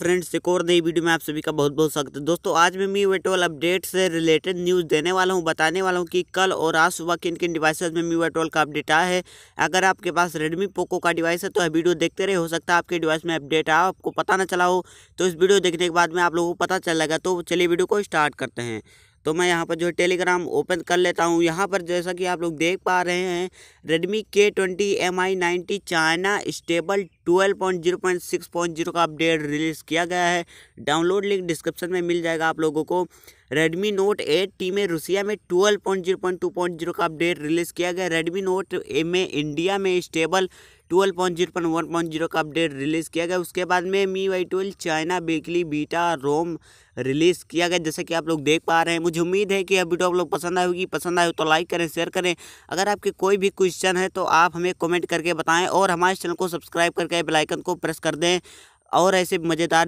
friends एक और नई वीडियो में आप सभी का बहुत बहुत स्वागत है दोस्तों आज मैं मी वेट ऑल अपडेट से रिलेटेड न्यूज़ देने वाला हूं बताने वाला हूं कि कल और आज सुबह किन किन डिवाइस में मी वेट का अपडेट आया है अगर आपके पास रेडमी पोको का डिवाइस है तो वीडियो देखते रहे हो सकता है आपके डिवाइस में अपडेट आया आपको पता ना चला हो तो इस वीडियो देखने के बाद में आप लोगों को पता चल लगा तो चलिए वीडियो को स्टार्ट करते हैं तो मैं यहाँ पर जो है टेलीग्राम ओपन कर लेता हूँ यहाँ पर जैसा कि आप लोग देख पा रहे हैं Redmi K twenty M I nine T China stable twelve point zero point six point zero का अपडेट रिलीज़ किया गया है डाउनलोड लिंक डिस्क्रिप्शन में मिल जाएगा आप लोगों को रेडमी नोट एट टी में रूसिया में twelve point zero point two point zero का अपडेट रिलीज़ किया गया रेडमी नोट ए में इंडिया में stable twelve point zero point one point zero का अपडेट रिलीज़ किया गया उसके बाद में MIUI twelve China weekly beta ROM release किया गया जैसे कि आप लोग देख पा रहे हैं मुझे उम्मीद है कि अब वीडियो आप लोग पसंद आएगी पसंद आए तो लाइक करें शेयर करें अगर आपके कोई भी क्वेश्चन है तो आप हमें कमेंट करके बताएं और हमारे चैनल को सब्सक्राइब करके बेलाइकन को प्रेस कर दें और ऐसे मज़ेदार